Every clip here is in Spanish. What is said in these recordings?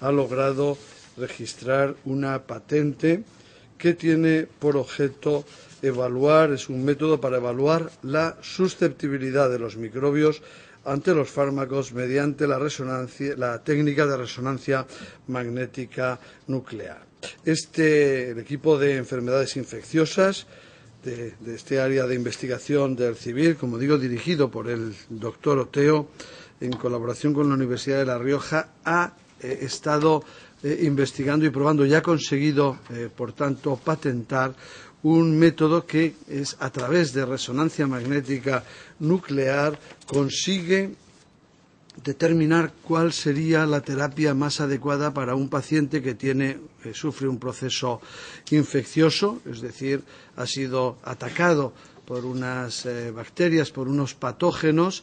ha logrado registrar una patente que tiene por objeto evaluar, es un método para evaluar la susceptibilidad de los microbios ante los fármacos mediante la, resonancia, la técnica de resonancia magnética nuclear. Este, el equipo de enfermedades infecciosas de, de este área de investigación del CIVIL, como digo, dirigido por el doctor Oteo, en colaboración con la Universidad de La Rioja, ha He estado eh, investigando y probando y ha conseguido, eh, por tanto, patentar un método que es a través de resonancia magnética nuclear consigue determinar cuál sería la terapia más adecuada para un paciente que tiene eh, sufre un proceso infeccioso, es decir, ha sido atacado por unas bacterias, por unos patógenos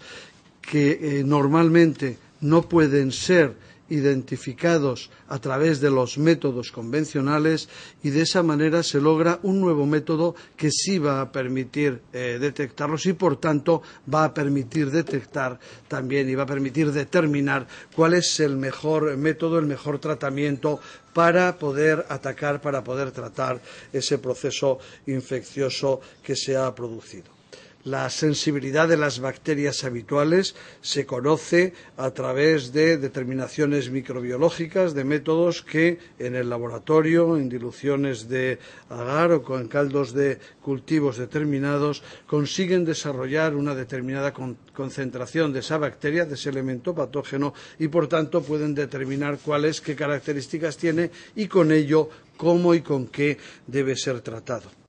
que normalmente no pueden ser identificados a través de los métodos convencionales y de esa manera se logra un nuevo método que sí va a permitir eh, detectarlos y por tanto va a permitir detectar también y va a permitir determinar cuál es el mejor método, el mejor tratamiento para poder atacar, para poder tratar ese proceso infeccioso que se ha producido. La sensibilidad de las bacterias habituales se conoce a través de determinaciones microbiológicas, de métodos que en el laboratorio, en diluciones de agar o con caldos de cultivos determinados, consiguen desarrollar una determinada concentración de esa bacteria, de ese elemento patógeno, y por tanto pueden determinar cuáles, qué características tiene y con ello cómo y con qué debe ser tratado.